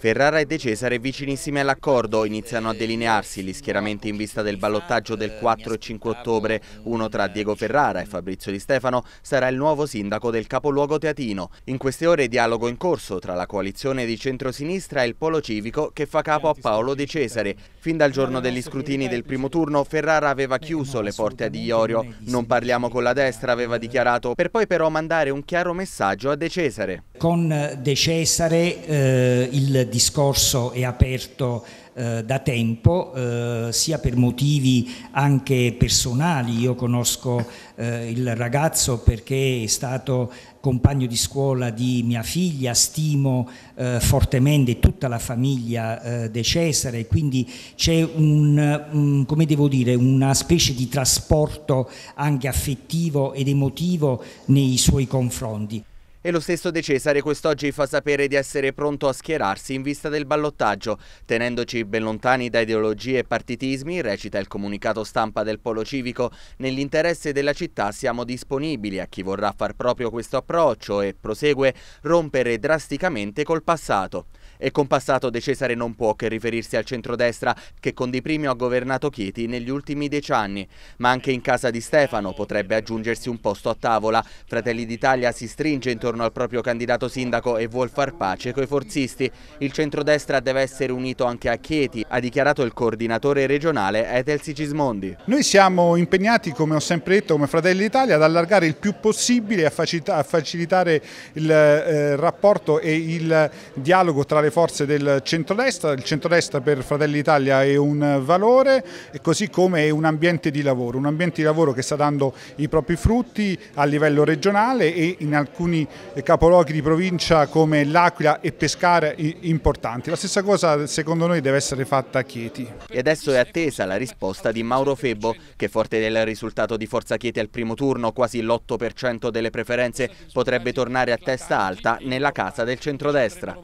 Ferrara e De Cesare vicinissimi all'accordo, iniziano a delinearsi gli schieramenti in vista del ballottaggio del 4 e 5 ottobre. Uno tra Diego Ferrara e Fabrizio Di Stefano sarà il nuovo sindaco del capoluogo teatino. In queste ore dialogo in corso tra la coalizione di centrosinistra e il polo civico che fa capo a Paolo De Cesare. Fin dal giorno degli scrutini del primo turno Ferrara aveva chiuso le porte a Di Iorio. Non parliamo con la destra, aveva dichiarato, per poi però mandare un chiaro messaggio a De Cesare. Con De Cesare eh, il discorso è aperto eh, da tempo, eh, sia per motivi anche personali. Io conosco eh, il ragazzo perché è stato compagno di scuola di mia figlia, stimo eh, fortemente tutta la famiglia eh, De Cesare, quindi c'è un, un, come devo dire, una specie di trasporto anche affettivo ed emotivo nei suoi confronti. E lo stesso De Cesare quest'oggi fa sapere di essere pronto a schierarsi in vista del ballottaggio. Tenendoci ben lontani da ideologie e partitismi, recita il comunicato stampa del Polo Civico, nell'interesse della città siamo disponibili a chi vorrà far proprio questo approccio e, prosegue, rompere drasticamente col passato e compassato De Cesare non può che riferirsi al centrodestra che con Di Primio ha governato Chieti negli ultimi dieci anni. Ma anche in casa di Stefano potrebbe aggiungersi un posto a tavola. Fratelli d'Italia si stringe intorno al proprio candidato sindaco e vuol far pace coi forzisti. Il centrodestra deve essere unito anche a Chieti, ha dichiarato il coordinatore regionale Etelsi Cismondi. Noi siamo impegnati, come ho sempre detto, come Fratelli d'Italia ad allargare il più possibile, a facilitare il eh, rapporto e il dialogo tra le le forze del centrodestra, il centrodestra per Fratelli d'Italia è un valore e così come è un ambiente di lavoro, un ambiente di lavoro che sta dando i propri frutti a livello regionale e in alcuni capoluoghi di provincia come L'Aquila e Pescara importanti. La stessa cosa secondo noi deve essere fatta a Chieti. E adesso è attesa la risposta di Mauro Febbo che forte del risultato di Forza Chieti al primo turno, quasi l'8% delle preferenze, potrebbe tornare a testa alta nella casa del centrodestra.